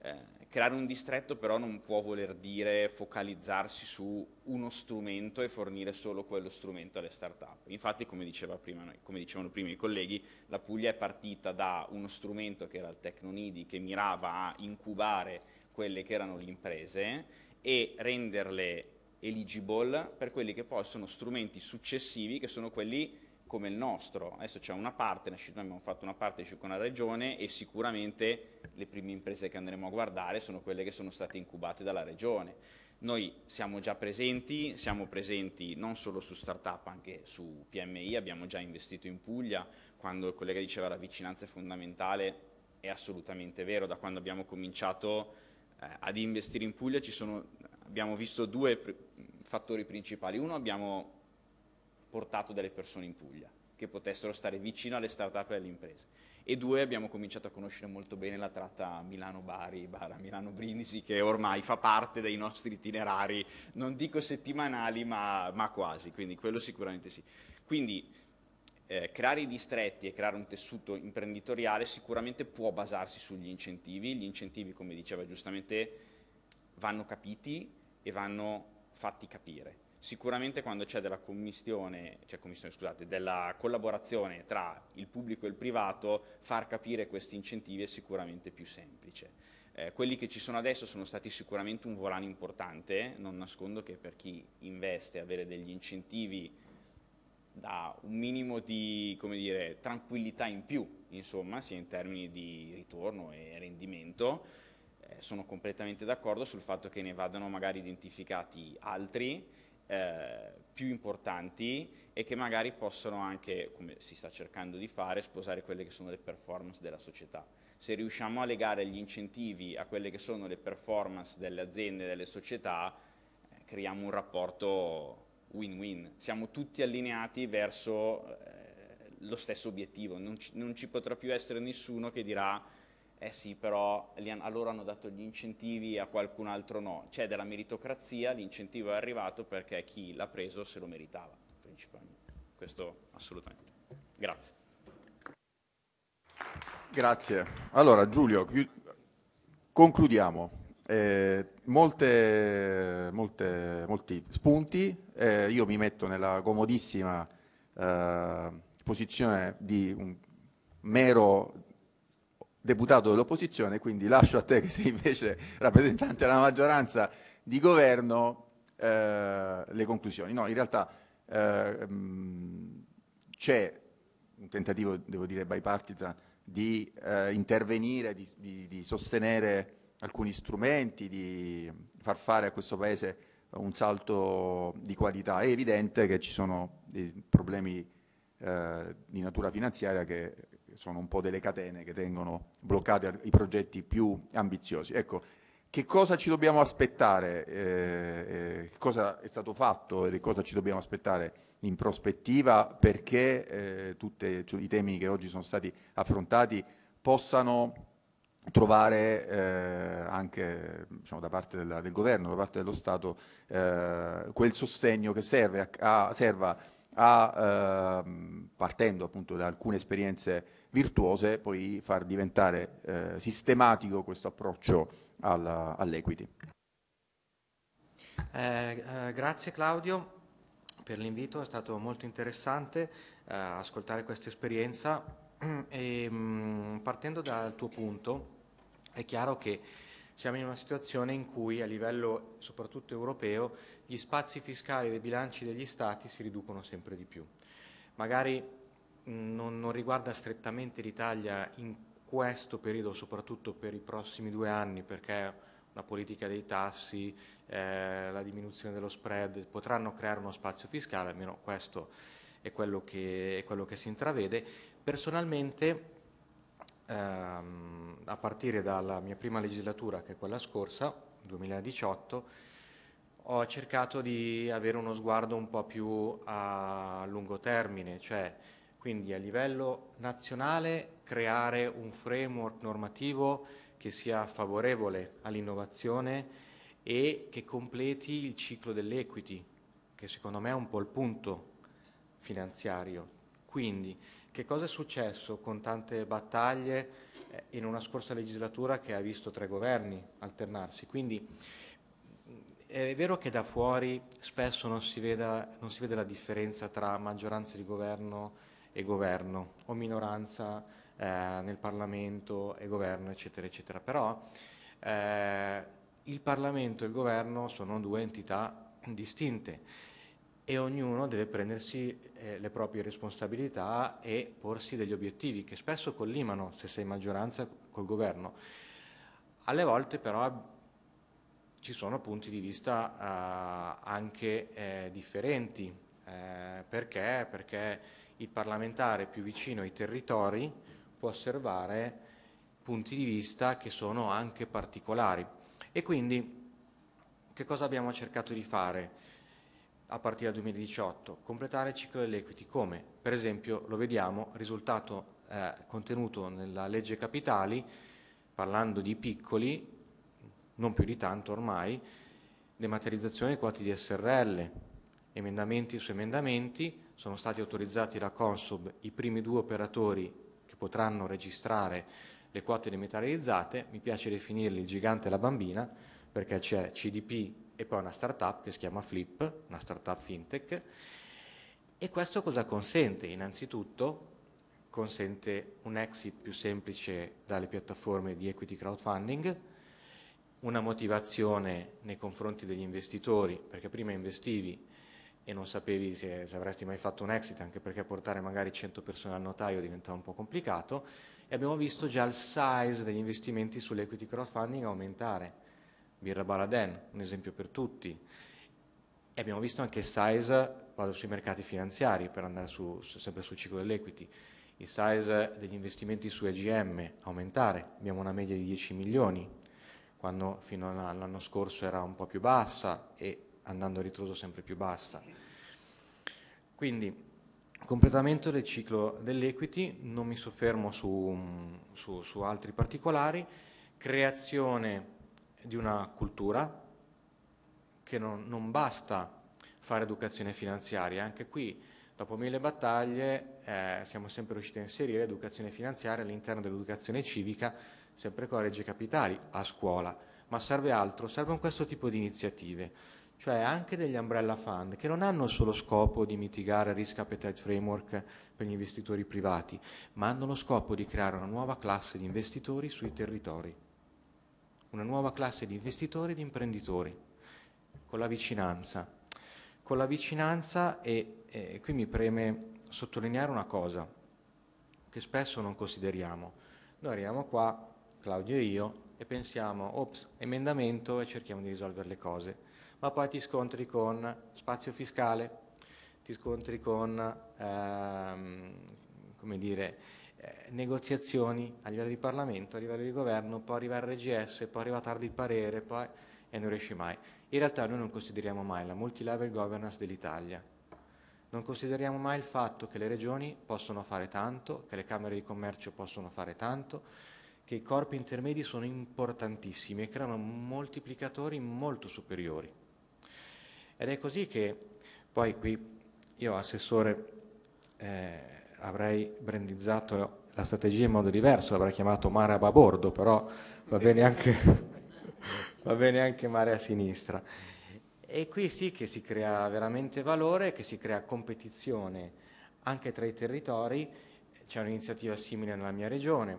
Eh, creare un distretto però non può voler dire focalizzarsi su uno strumento e fornire solo quello strumento alle start-up. Infatti, come, prima, come, dicevano prima i colleghi, la Puglia è partita da uno strumento che era il Tecnonidi, che mirava a incubare quelle che erano le imprese e renderle eligible per quelli che poi sono strumenti successivi che sono quelli come il nostro. Adesso c'è una partnership, noi abbiamo fatto una partnership con la regione e sicuramente le prime imprese che andremo a guardare sono quelle che sono state incubate dalla regione. Noi siamo già presenti, siamo presenti non solo su start-up, anche su PMI, abbiamo già investito in Puglia, quando il collega diceva la vicinanza è fondamentale, è assolutamente vero, da quando abbiamo cominciato eh, ad investire in Puglia ci sono, abbiamo visto due pr fattori principali. Uno, abbiamo portato delle persone in Puglia che potessero stare vicino alle start-up e alle imprese. E due, abbiamo cominciato a conoscere molto bene la tratta Milano-Bari, Bara, Milano-Brindisi, che ormai fa parte dei nostri itinerari, non dico settimanali, ma, ma quasi, quindi quello sicuramente sì. Quindi eh, creare i distretti e creare un tessuto imprenditoriale sicuramente può basarsi sugli incentivi. Gli incentivi, come diceva giustamente, vanno capiti e vanno fatti capire. Sicuramente quando c'è della, cioè scusate, della collaborazione tra il pubblico e il privato, far capire questi incentivi è sicuramente più semplice. Eh, quelli che ci sono adesso sono stati sicuramente un volano importante, non nascondo che per chi investe avere degli incentivi da un minimo di dire, tranquillità in più, insomma, sia in termini di ritorno e rendimento, eh, sono completamente d'accordo sul fatto che ne vadano magari identificati altri eh, più importanti e che magari possono anche, come si sta cercando di fare, sposare quelle che sono le performance della società. Se riusciamo a legare gli incentivi a quelle che sono le performance delle aziende, e delle società, eh, creiamo un rapporto win-win. Siamo tutti allineati verso eh, lo stesso obiettivo, non ci, non ci potrà più essere nessuno che dirà eh sì però a loro hanno dato gli incentivi a qualcun altro no, c'è della meritocrazia, l'incentivo è arrivato perché chi l'ha preso se lo meritava principalmente, questo assolutamente. Grazie. Grazie. Allora Giulio, concludiamo. Eh, molte, molte, molti spunti, eh, io mi metto nella comodissima eh, posizione di un mero deputato dell'opposizione, quindi lascio a te che sei invece rappresentante della maggioranza di governo eh, le conclusioni. No, in realtà eh, c'è un tentativo, devo dire, bipartisan di eh, intervenire, di, di, di, sostenere alcuni strumenti, di far fare a questo Paese un salto di qualità. È evidente che ci sono dei problemi eh, di natura finanziaria che sono un po' delle catene che tengono bloccati i progetti più ambiziosi. Ecco, che cosa ci dobbiamo aspettare, eh, eh, cosa è stato fatto e cosa ci dobbiamo aspettare in prospettiva perché eh, tutti cioè, i temi che oggi sono stati affrontati possano trovare eh, anche diciamo, da parte della, del governo, da parte dello Stato, eh, quel sostegno che serve a, a, serva a, eh, partendo appunto da alcune esperienze virtuose, poi far diventare eh, sistematico questo approccio all'equity. All eh, eh, grazie Claudio per l'invito, è stato molto interessante eh, ascoltare questa esperienza e, mh, mm, partendo dal tuo punto è chiaro che siamo in una situazione in cui a livello soprattutto europeo gli spazi fiscali dei bilanci degli Stati si riducono sempre di più. Magari non, non riguarda strettamente l'Italia in questo periodo, soprattutto per i prossimi due anni, perché la politica dei tassi, eh, la diminuzione dello spread, potranno creare uno spazio fiscale, almeno questo è quello che, è quello che si intravede. Personalmente, ehm, a partire dalla mia prima legislatura, che è quella scorsa, 2018, ho cercato di avere uno sguardo un po' più a lungo termine, cioè quindi a livello nazionale creare un framework normativo che sia favorevole all'innovazione e che completi il ciclo dell'equity, che secondo me è un po' il punto finanziario. Quindi che cosa è successo con tante battaglie eh, in una scorsa legislatura che ha visto tre governi alternarsi? Quindi è vero che da fuori spesso non si, veda, non si vede la differenza tra maggioranze di governo e governo o minoranza eh, nel Parlamento e governo, eccetera, eccetera. Però eh, il Parlamento e il governo sono due entità distinte e ognuno deve prendersi eh, le proprie responsabilità e porsi degli obiettivi che spesso collimano se sei maggioranza col governo. Alle volte però ci sono punti di vista eh, anche eh, differenti. Eh, perché? Perché il parlamentare più vicino ai territori può osservare punti di vista che sono anche particolari. E quindi che cosa abbiamo cercato di fare a partire dal 2018? Completare il ciclo dell'equity come? Per esempio, lo vediamo, risultato eh, contenuto nella legge capitali, parlando di piccoli, non più di tanto ormai, dematerializzazione dei quoti di SRL, emendamenti su emendamenti, sono stati autorizzati da Consob i primi due operatori che potranno registrare le quote demilitarizzate, mi piace definirli il gigante e la bambina, perché c'è CDP e poi una startup che si chiama Flip, una startup fintech, e questo cosa consente? Innanzitutto consente un exit più semplice dalle piattaforme di equity crowdfunding, una motivazione nei confronti degli investitori, perché prima investivi e non sapevi se, se, avresti mai fatto un exit, anche perché portare magari 100 persone al notaio diventava un po' complicato, e abbiamo visto già il size degli investimenti sull'equity crowdfunding aumentare. Birra Baladen, un esempio per tutti. E abbiamo visto anche il size, vado sui mercati finanziari per andare su, sempre sul ciclo dell'equity, il size degli investimenti su EGM aumentare, abbiamo una media di 10 milioni, quando fino all'anno scorso era un po' più bassa e andando a ritroso sempre più bassa. Quindi completamento del ciclo dell'equity, non mi soffermo su, su, su altri particolari, creazione di una cultura che non, non, basta fare educazione finanziaria, anche qui dopo mille battaglie eh, siamo sempre riusciti a inserire educazione finanziaria all'interno dell'educazione civica, sempre con la legge capitali, a scuola, ma serve altro, servono questo tipo di iniziative cioè anche degli umbrella fund, che non hanno solo scopo di mitigare il risk appetite framework per gli investitori privati, ma hanno lo scopo di creare una nuova classe di investitori sui territori, una nuova classe di investitori e di imprenditori, con la vicinanza. Con la vicinanza, e, e qui mi preme sottolineare una cosa che spesso non consideriamo. Noi arriviamo qua, Claudio e io, e pensiamo, ops, emendamento e cerchiamo di risolvere le cose ma poi ti scontri con spazio fiscale, ti scontri con ehm, dire, eh, negoziazioni a livello di Parlamento, a livello di governo, poi arriva il RGS, poi arriva tardi il parere, poi, e non riesci mai. In realtà noi non consideriamo mai la multilevel governance dell'Italia, non consideriamo mai il fatto che le regioni possono fare tanto, che le camere di commercio possono fare tanto, che i corpi intermedi sono importantissimi e creano moltiplicatori molto superiori. Ed è così che poi qui io, assessore, eh, avrei brandizzato la strategia in modo diverso, l'avrei chiamato mare a babordo, però va bene anche, va bene anche mare a sinistra. E qui sì che si crea veramente valore, che si crea competizione anche tra i territori, c'è un'iniziativa simile nella mia regione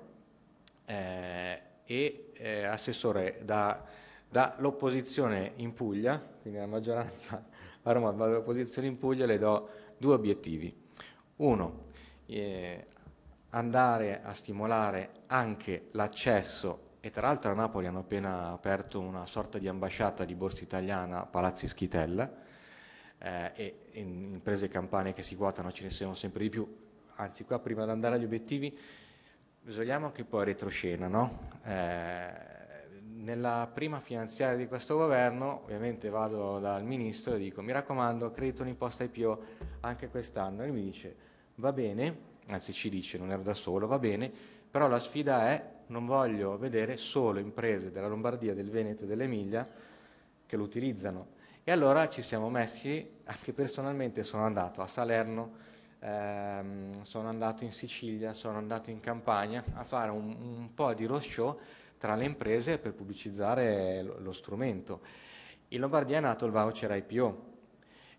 eh, e eh, assessore da Dall'opposizione in Puglia, quindi la maggioranza a Roma, dall'opposizione in Puglia le do due obiettivi. Uno, eh, andare a stimolare anche l'accesso e tra l'altro a Napoli hanno appena aperto una sorta di ambasciata di borsa italiana a Palazzi Schitella eh, e in imprese campane che si quotano ce ne sono sempre di più. Anzi, qua prima di andare agli obiettivi, bisogniamo che poi retroscena, no? Eh, nella prima finanziaria di questo governo, ovviamente vado dal ministro e dico mi raccomando credito un'imposta IPO anche quest'anno e lui mi dice va bene, anzi ci dice non ero da solo, va bene, però la sfida è non voglio vedere solo imprese della Lombardia, del Veneto e dell'Emilia che lo utilizzano. E allora ci siamo messi, anche personalmente sono andato a Salerno, ehm, sono andato in Sicilia, sono andato in Campania a fare un, un po' di roadshow tra le imprese per pubblicizzare lo strumento. In Lombardia è nato il voucher IPO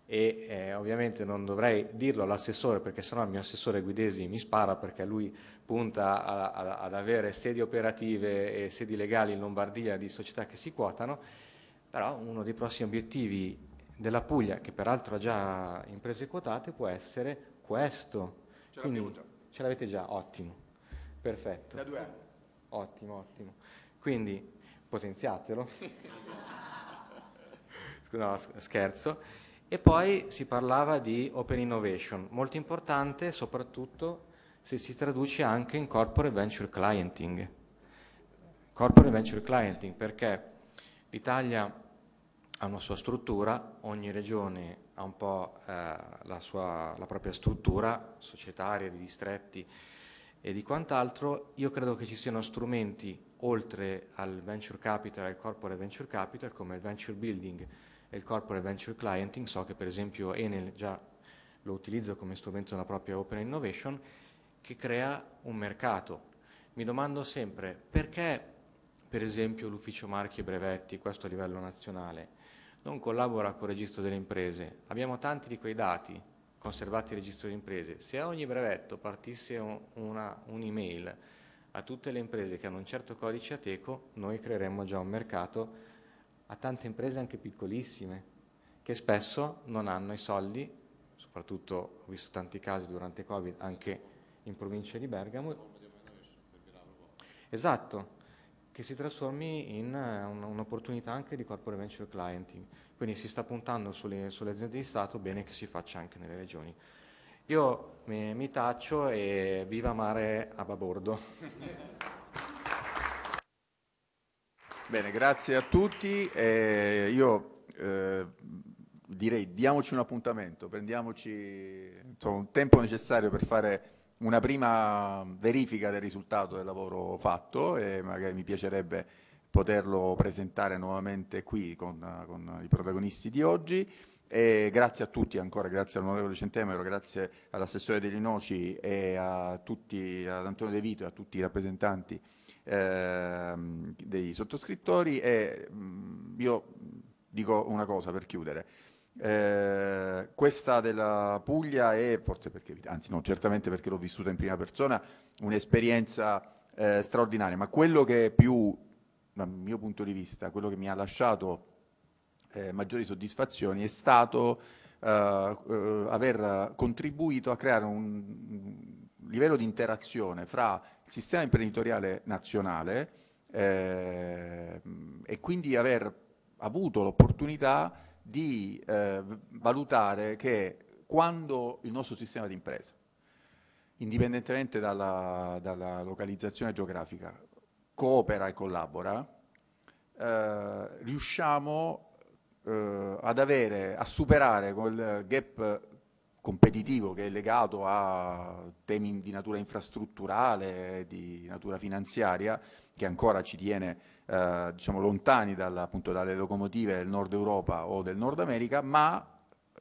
e eh, ovviamente non dovrei dirlo all'assessore perché sennò il mio assessore Guidesi mi spara perché lui punta a, a, ad avere sedi operative e sedi legali in Lombardia di società che si quotano, però uno dei prossimi obiettivi della Puglia, che peraltro ha già imprese quotate, può essere questo. Ce l'abbiamo già. Ce l'avete già, ottimo, perfetto. Da due anni. Ottimo, ottimo. Quindi potenziatelo, no scherzo, e poi si parlava di open innovation, molto importante soprattutto se si traduce anche in corporate venture clienting. Corporate venture clienting perché l'Italia ha una sua struttura, ogni regione ha un po' eh, la, sua, la propria struttura societaria, di distretti, e di quant'altro, io credo che ci siano strumenti oltre al venture capital e al corporate venture capital come il venture building e il corporate venture clienting, so che per esempio Enel già lo utilizza come strumento della propria open innovation, che crea un mercato. Mi domando sempre perché per esempio l'ufficio marchi e brevetti, questo a livello nazionale, non collabora con il registro delle imprese. Abbiamo tanti di quei dati, conservati il registro di imprese, se a ogni brevetto partisse un'email un a tutte le imprese che hanno un certo codice ateco, noi creeremmo già un mercato a tante imprese anche piccolissime, che spesso non hanno i soldi, soprattutto ho visto tanti casi durante Covid anche in provincia di Bergamo. Esatto, che si trasformi in eh, un'opportunità anche di corporate venture clienting. Quindi si sta puntando sulle, sulle aziende di Stato, bene che si faccia anche nelle regioni. Io mi, mi taccio e viva mare a babordo. Bene, grazie a tutti. Eh, io eh, direi diamoci un appuntamento, prendiamoci insomma, un tempo necessario per fare una prima verifica del risultato del lavoro fatto e magari mi piacerebbe poterlo presentare nuovamente qui con, con i protagonisti di oggi. E grazie a tutti, ancora grazie all'onorevole Centemero, grazie all'assessore degli Noci e a tutti, ad Antonio De Vito e a tutti i rappresentanti eh, dei sottoscrittori e mh, mm, io dico una cosa per chiudere. Eh, questa della Puglia è, forse perché, anzi no, certamente perché l'ho vissuta in prima persona, un'esperienza eh, straordinaria, ma quello che è più dal mio punto di vista, quello che mi ha lasciato eh, maggiori soddisfazioni è stato eh, eh aver contribuito a creare un livello di interazione fra il sistema imprenditoriale nazionale eh, e quindi aver avuto l'opportunità di eh, valutare che quando il nostro sistema di impresa indipendentemente dalla, dalla, localizzazione geografica, coopera e collabora, eh, riusciamo eh, ad avere, a superare quel gap competitivo che è legato a temi di natura infrastrutturale, di natura finanziaria, che ancora ci tiene eh, diciamo, lontani dalla, appunto, dalle locomotive del nord Europa o del nord America, ma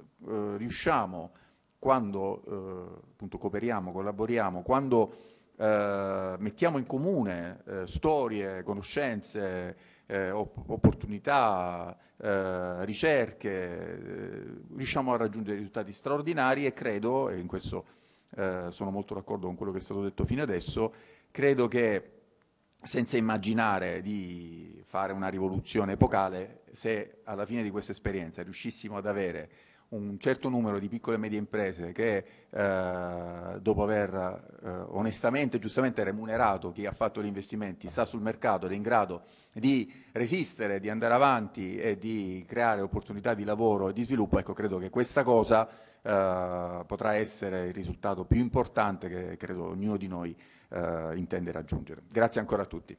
eh, riusciamo, quando eh, appunto, cooperiamo, collaboriamo, quando eh, mettiamo in comune eh, storie, conoscenze, eh, op- opportunità, eh, ricerche, eh, riusciamo a raggiungere risultati straordinari e credo, e in questo eh, sono molto d'accordo con quello che è stato detto fino adesso, credo che senza immaginare di fare una rivoluzione epocale, se alla fine di questa esperienza riuscissimo ad avere un certo numero di piccole e medie imprese che eh, dopo aver eh, onestamente e giustamente remunerato chi ha fatto gli investimenti sta sul mercato ed è in grado di resistere, di andare avanti e di creare opportunità di lavoro e di sviluppo, ecco credo che questa cosa eh, potrà essere il risultato più importante che credo ognuno di noi eh, intende raggiungere. Grazie ancora a tutti.